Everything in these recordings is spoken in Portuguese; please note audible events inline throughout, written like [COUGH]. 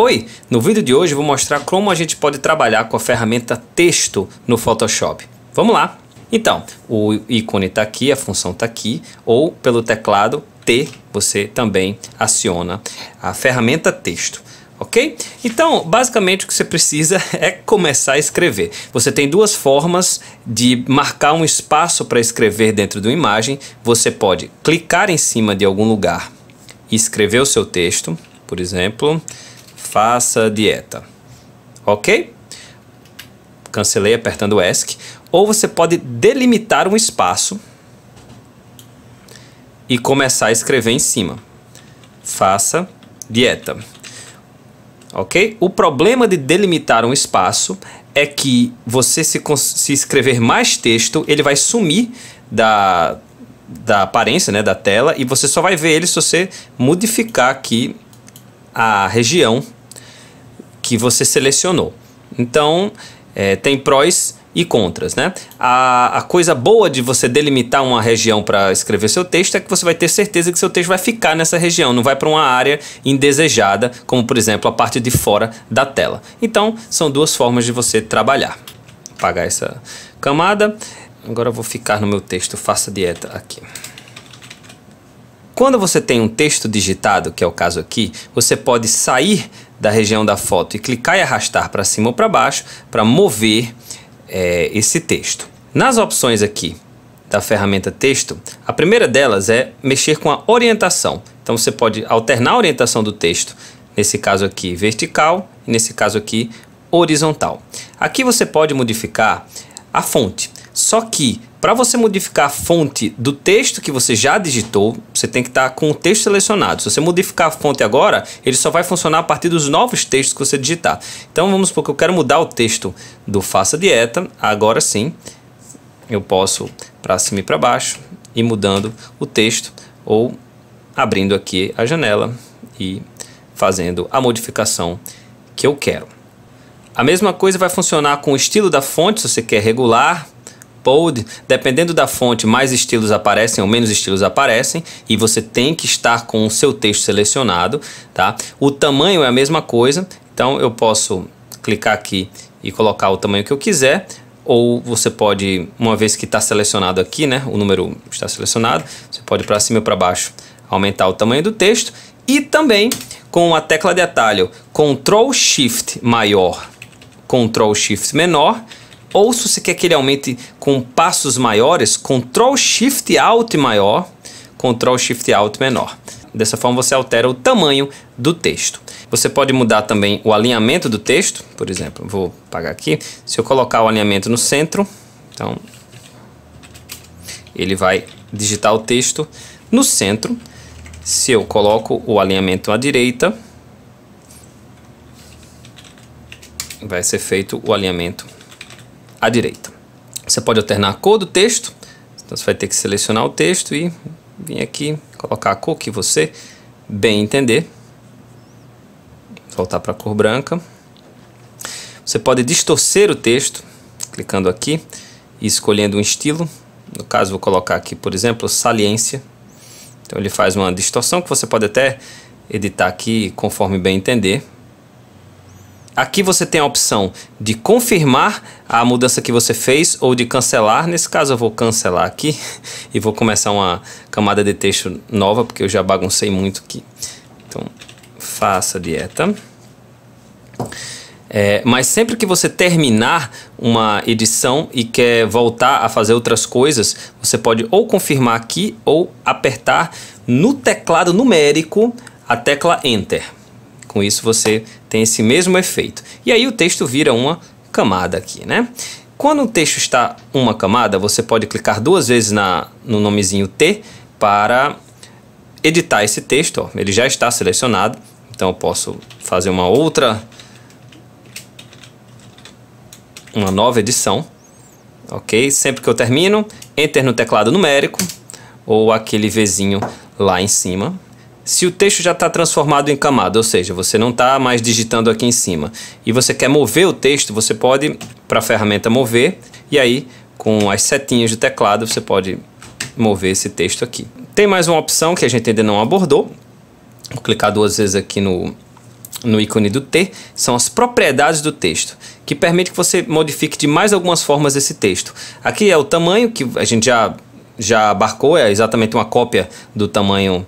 Oi, no vídeo de hoje vou mostrar como a gente pode trabalhar com a ferramenta texto no Photoshop. Vamos lá! Então, o ícone está aqui, a função está aqui, ou pelo teclado T você também aciona a ferramenta texto ok? Então, basicamente o que você precisa [LAUGHS] é começar a escrever. Você tem duas formas de marcar um espaço para escrever dentro de uma imagem. Você pode clicar em cima de algum lugar e escrever o seu texto, por exemplo faça dieta. Ok? Cancelei apertando o ESC. Ou você pode delimitar um espaço e começar a escrever em cima. Faça dieta. Ok? O problema de delimitar um espaço é que você se, se escrever mais texto, ele vai sumir da, da aparência né, da tela e você só vai ver ele se você modificar aqui a região que você selecionou. Então, é, tem prós e contras, né? A, a, coisa boa de você delimitar uma região para escrever seu texto é que você vai ter certeza que seu texto vai ficar nessa região, não vai para uma área indesejada, como por exemplo a parte de fora da tela. Então, são duas formas de você trabalhar. Apagar essa camada. Agora eu vou ficar no meu texto, faça dieta aqui. Quando você tem um texto digitado, que é o caso aqui, você pode sair da região da foto e clicar e arrastar para cima ou para baixo para mover é, esse texto. Nas opções aqui da ferramenta texto, a primeira delas é mexer com a orientação. Então você pode alternar a orientação do texto, nesse caso aqui vertical e nesse caso aqui horizontal. Aqui você pode modificar a fonte, só que para você modificar a fonte do texto que você já digitou, você tem que estar tá com o texto selecionado. Se você modificar a fonte agora, ele só vai funcionar a partir dos novos textos que você digitar. Então vamos supor que eu quero mudar o texto do Faça Dieta, agora sim eu posso para cima e para baixo e mudando o texto ou abrindo aqui a janela e fazendo a modificação que eu quero. A mesma coisa vai funcionar com o estilo da fonte, se você quer regular, dependendo da fonte, mais estilos aparecem ou menos estilos aparecem, e você tem que estar com o seu texto selecionado, tá? O tamanho é a mesma coisa, então eu posso clicar aqui e colocar o tamanho que eu quiser, ou você pode, uma vez que está selecionado aqui, né, o número está selecionado, você pode para cima ou para baixo aumentar o tamanho do texto e também com a tecla de atalho Ctrl Shift maior, Ctrl Shift menor, ou se você quer que ele aumente com passos maiores, Ctrl Shift Alt maior, Ctrl Shift Alt menor. Dessa forma você altera o tamanho do texto. Você pode mudar também o alinhamento do texto, por exemplo, vou pagar aqui. Se eu colocar o alinhamento no centro, então ele vai digitar o texto no centro. Se eu coloco o alinhamento à direita, vai ser feito o alinhamento à direita. Você pode alternar a cor do texto, então você vai ter que selecionar o texto e vir aqui, colocar a cor que você bem entender. Voltar para a cor branca. Você pode distorcer o texto, clicando aqui e escolhendo um estilo. No caso, vou colocar aqui, por exemplo, saliência. Então ele faz uma distorção que você pode até editar aqui conforme bem entender. Aqui você tem a opção de confirmar a mudança que você fez ou de cancelar. Nesse caso eu vou cancelar aqui [LAUGHS] e vou começar uma camada de texto nova porque eu já baguncei muito aqui. Então, faça dieta. É, mas sempre que você terminar uma edição e quer voltar a fazer outras coisas, você pode ou confirmar aqui ou apertar no teclado numérico a tecla Enter. Com isso você tem esse mesmo efeito. E aí o texto vira uma camada aqui, né? Quando o texto está uma camada, você pode clicar duas vezes na, no nomezinho T para editar esse texto. Ó. Ele já está selecionado, então eu posso fazer uma outra, uma nova edição. Ok? Sempre que eu termino, enter no teclado numérico ou aquele Vzinho lá em cima se o texto já está transformado em camada, ou seja, você não está mais digitando aqui em cima, e você quer mover o texto, você pode para a ferramenta mover, e aí com as setinhas do teclado você pode mover esse texto aqui. Tem mais uma opção que a gente ainda não abordou. Vou clicar duas vezes aqui no, no ícone do T, são as propriedades do texto, que permite que você modifique de mais algumas formas esse texto. Aqui é o tamanho que a gente já já abarcou, é exatamente uma cópia do tamanho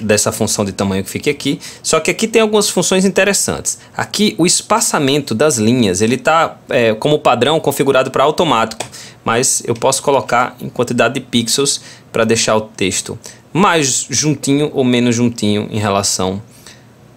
dessa função de tamanho que fica aqui. Só que aqui tem algumas funções interessantes. Aqui o espaçamento das linhas, ele está é, como padrão configurado para automático, mas eu posso colocar em quantidade de pixels para deixar o texto mais juntinho ou menos juntinho em relação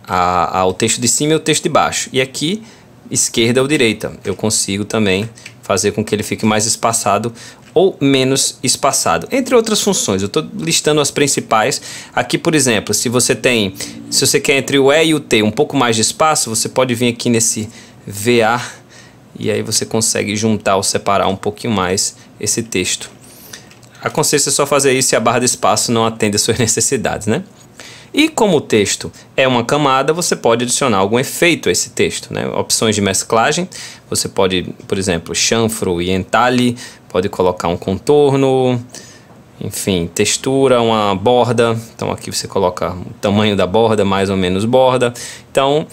ao texto de cima e o texto de baixo. E aqui esquerda ou direita, eu consigo também fazer com que ele fique mais espaçado ou menos espaçado, entre outras funções. Eu estou listando as principais. Aqui, por exemplo, se você tem, se você quer entre o E e o T um pouco mais de espaço, você pode vir aqui nesse VA e aí você consegue juntar ou separar um pouquinho mais esse texto. Aconselho você só fazer isso se a barra de espaço não atende às suas [LAUGHS] necessidades, né? E como o texto é uma camada, você pode adicionar algum efeito a esse texto. Né? Opções de mesclagem, você pode, por exemplo, chanfro e entalhe, pode colocar um contorno, enfim, textura, uma borda. Então aqui você coloca o tamanho da borda, mais ou menos borda. Então,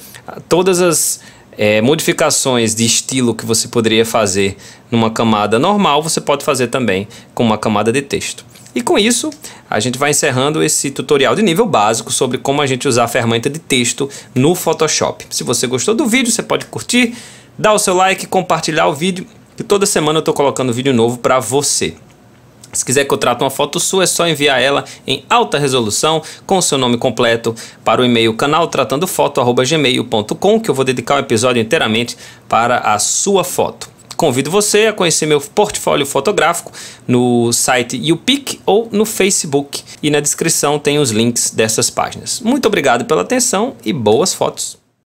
todas as é, modificações de estilo que você poderia fazer numa camada normal, você pode fazer também com uma camada de texto. E com isso, a gente vai encerrando esse tutorial de nível básico sobre como a gente usar a ferramenta de texto no Photoshop. Se você gostou do vídeo, você pode curtir, dar o seu like, compartilhar o vídeo que toda semana eu estou colocando vídeo novo para você. Se quiser que eu trate uma foto sua, é só enviar ela em alta resolução com o seu nome completo para o e-mail canal tratandofoto@gmail.com, que eu vou dedicar um episódio inteiramente para a sua foto. Convido você a conhecer meu portfólio fotográfico no site YouPic ou no Facebook. E na descrição tem os links dessas páginas. Muito obrigado pela atenção e boas fotos!